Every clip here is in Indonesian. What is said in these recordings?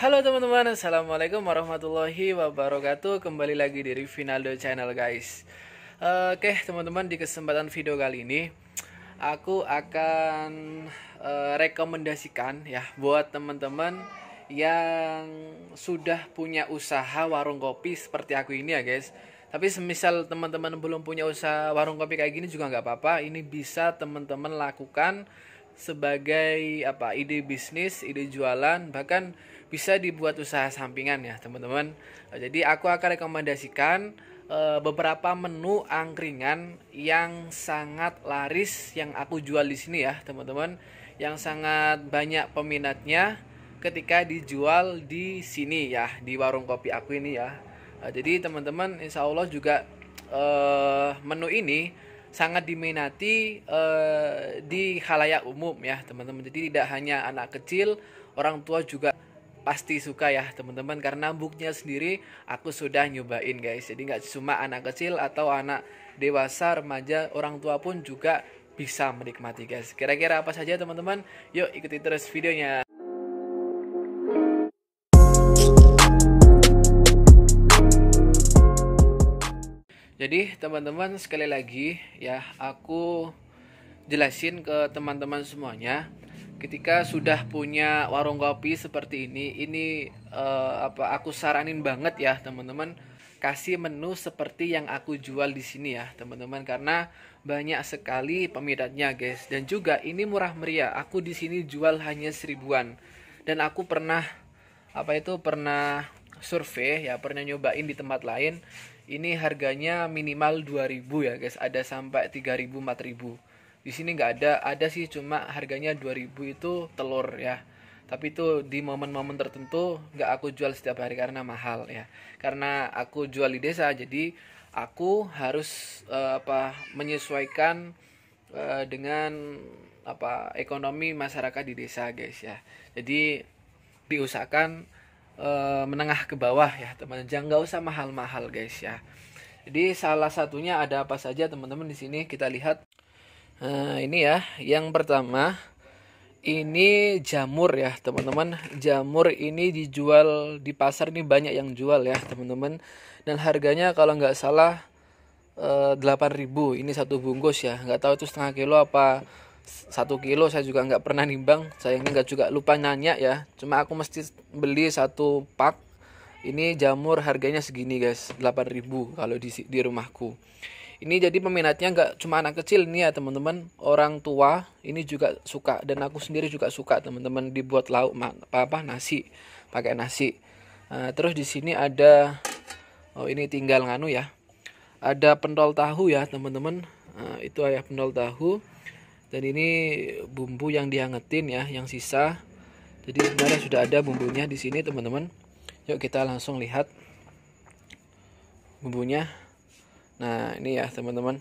Halo teman-teman, Assalamualaikum warahmatullahi wabarakatuh Kembali lagi di Rivinaldo Channel guys eh, Oke teman-teman di kesempatan video kali ini Aku akan uh, rekomendasikan ya Buat teman-teman yang sudah punya usaha warung kopi seperti aku ini ya guys tapi semisal teman-teman belum punya usaha warung kopi kayak gini juga nggak apa-apa ini bisa teman-teman lakukan sebagai apa ide bisnis ide jualan bahkan bisa dibuat usaha sampingan ya teman-teman eh, jadi aku akan rekomendasikan eh, beberapa menu angkringan yang sangat laris yang aku jual di sini ya teman-teman yang sangat banyak peminatnya ketika dijual di sini ya di warung kopi aku ini ya eh, jadi teman-teman insya Allah juga menu ini sangat diminati di halayak umum ya teman-teman jadi tidak hanya anak kecil orang tua juga pasti suka ya teman-teman karena booknya sendiri aku sudah nyobain guys jadi nggak cuma anak kecil atau anak dewasa remaja orang tua pun juga bisa menikmati guys kira-kira apa saja teman-teman yuk ikuti terus videonya jadi teman-teman sekali lagi ya aku jelasin ke teman-teman semuanya ketika sudah punya warung kopi seperti ini ini uh, apa aku saranin banget ya teman-teman kasih menu seperti yang aku jual di sini ya teman-teman karena banyak sekali peminatnya guys dan juga ini murah meriah aku di sini jual hanya seribuan dan aku pernah apa itu pernah survei ya pernah nyobain di tempat lain ini harganya minimal 2000 ya guys ada sampai 3000 4000 di sini nggak ada ada sih cuma harganya 2000 itu telur ya tapi itu di momen-momen tertentu nggak aku jual setiap hari karena mahal ya karena aku jual di desa jadi aku harus uh, apa menyesuaikan uh, dengan apa ekonomi masyarakat di desa guys ya jadi diusahakan uh, menengah ke bawah ya teman teman jangan nggak usah mahal-mahal guys ya jadi salah satunya ada apa saja teman-teman di sini kita lihat Nah, ini ya, yang pertama ini jamur ya teman-teman jamur ini dijual di pasar ini banyak yang jual ya teman-teman dan harganya kalau nggak salah 8000 eh, ini satu bungkus ya nggak tahu itu setengah kilo apa satu kilo saya juga nggak pernah nimbang sayangnya nggak juga lupa nanya ya cuma aku mesti beli satu pak ini jamur harganya segini guys 8000 kalau di di rumahku ini jadi peminatnya nggak cuma anak kecil nih ya teman-teman orang tua ini juga suka dan aku sendiri juga suka teman-teman dibuat lauk apa apa nasi pakai nasi uh, terus di sini ada oh ini tinggal nganu ya ada pentol tahu ya teman-teman uh, itu ayah pentol tahu dan ini bumbu yang dihangetin ya yang sisa jadi sebenarnya sudah ada bumbunya di sini teman-teman yuk kita langsung lihat bumbunya Nah ini ya teman-teman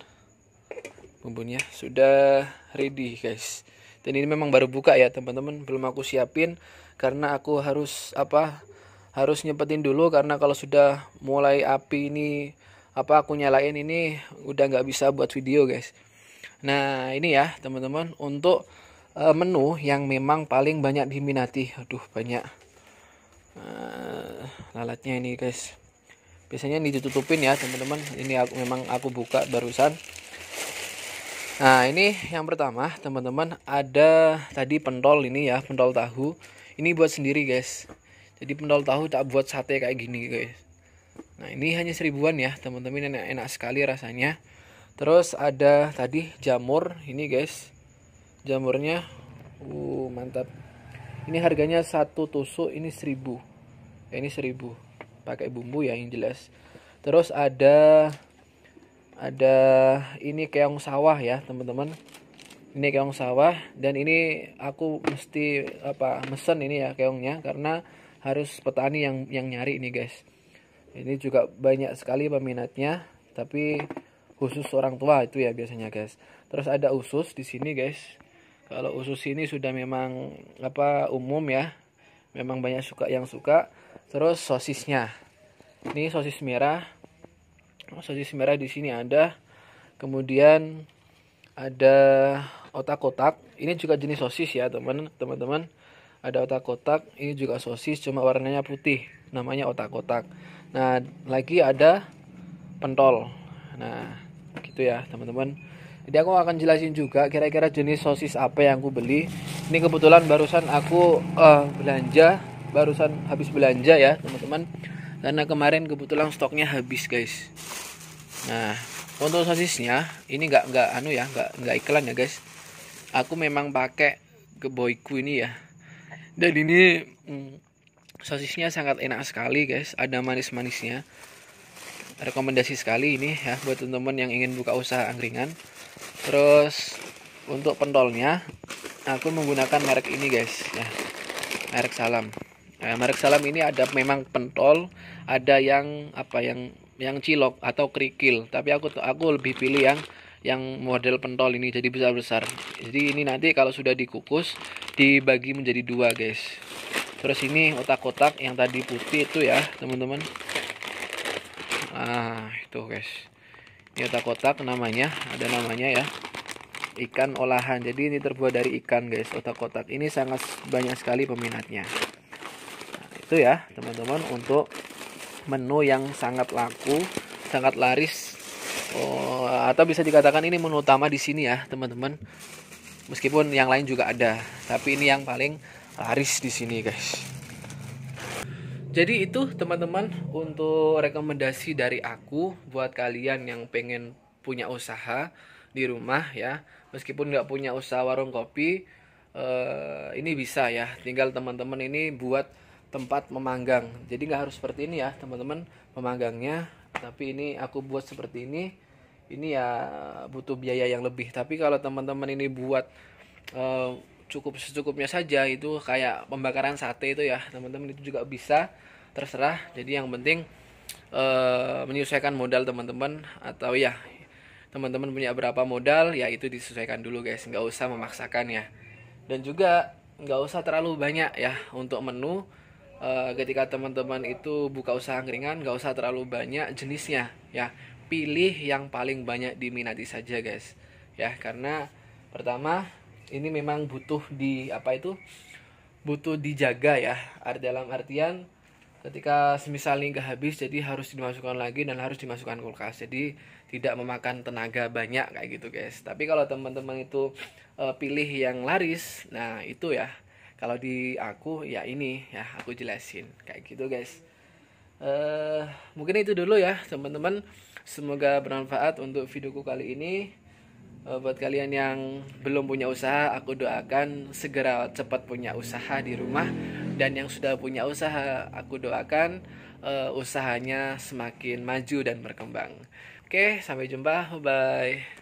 bumbunya sudah ready guys. Dan ini memang baru buka ya teman-teman belum aku siapin karena aku harus apa harus nyepetin dulu karena kalau sudah mulai api ini apa aku nyalain ini udah nggak bisa buat video guys. Nah ini ya teman-teman untuk uh, menu yang memang paling banyak diminati. Aduh banyak uh, lalatnya ini guys biasanya ini ditutupin ya teman-teman ini aku memang aku buka barusan nah ini yang pertama teman-teman ada tadi pentol ini ya pentol tahu ini buat sendiri guys jadi pentol tahu tak buat sate kayak gini guys nah ini hanya seribuan ya teman-teman enak, enak sekali rasanya terus ada tadi jamur ini guys jamurnya uh mantap ini harganya satu tusuk ini seribu eh, ini seribu pakai bumbu ya yang jelas terus ada ada ini keong sawah ya teman-teman ini keong sawah dan ini aku mesti apa mesen ini ya keongnya karena harus petani yang yang nyari ini guys ini juga banyak sekali peminatnya tapi khusus orang tua itu ya biasanya guys terus ada usus di sini guys kalau usus ini sudah memang apa umum ya memang banyak suka yang suka terus sosisnya ini sosis merah sosis merah di sini ada kemudian ada otak-otak ini juga jenis sosis ya teman teman-teman ada otak-otak ini juga sosis cuma warnanya putih namanya otak-otak nah lagi ada pentol nah gitu ya teman-teman jadi aku akan jelasin juga kira-kira jenis sosis apa yang aku beli ini kebetulan barusan aku uh, belanja barusan habis belanja ya teman-teman karena kemarin kebetulan stoknya habis guys nah untuk sosisnya ini nggak nggak anu ya nggak nggak iklan ya guys aku memang pakai keboiku ini ya dan ini mm, sosisnya sangat enak sekali guys ada manis manisnya rekomendasi sekali ini ya buat teman-teman yang ingin buka usaha angkringan terus untuk pentolnya aku menggunakan merek ini guys ya merek salam Nah, merek salam ini ada memang pentol, ada yang apa yang yang cilok atau kerikil, tapi aku aku lebih pilih yang yang model pentol ini jadi besar-besar. Jadi ini nanti kalau sudah dikukus dibagi menjadi dua, guys. Terus ini otak-otak yang tadi putih itu ya, teman-teman. Ah itu guys. Ini otak-otak namanya, ada namanya ya ikan olahan. Jadi ini terbuat dari ikan, guys, otak-otak. Ini sangat banyak sekali peminatnya itu ya teman-teman untuk menu yang sangat laku sangat laris oh, atau bisa dikatakan ini menu utama di sini ya teman-teman meskipun yang lain juga ada tapi ini yang paling laris di sini guys jadi itu teman-teman untuk rekomendasi dari aku buat kalian yang pengen punya usaha di rumah ya meskipun nggak punya usaha warung kopi eh, ini bisa ya tinggal teman-teman ini buat tempat memanggang jadi nggak harus seperti ini ya teman-teman memanggangnya tapi ini aku buat seperti ini ini ya butuh biaya yang lebih tapi kalau teman-teman ini buat uh, cukup secukupnya saja itu kayak pembakaran sate itu ya teman-teman itu juga bisa terserah jadi yang penting uh, menyesuaikan modal teman-teman atau ya teman-teman punya berapa modal ya itu disesuaikan dulu guys nggak usah memaksakan ya dan juga nggak usah terlalu banyak ya untuk menu Eh, ketika teman-teman itu buka usaha angkringan nggak usah terlalu banyak jenisnya ya pilih yang paling banyak diminati saja guys ya karena pertama ini memang butuh di apa itu butuh dijaga ya art dalam artian ketika semisalnya nggak habis jadi harus dimasukkan lagi dan harus dimasukkan kulkas jadi tidak memakan tenaga banyak kayak gitu guys tapi kalau teman-teman itu e, pilih yang laris nah itu ya kalau di aku ya ini ya aku jelasin kayak gitu guys uh, mungkin itu dulu ya teman-teman semoga bermanfaat untuk videoku kali ini uh, buat kalian yang belum punya usaha aku doakan segera cepat punya usaha di rumah dan yang sudah punya usaha aku doakan uh, usahanya semakin maju dan berkembang oke sampai jumpa bye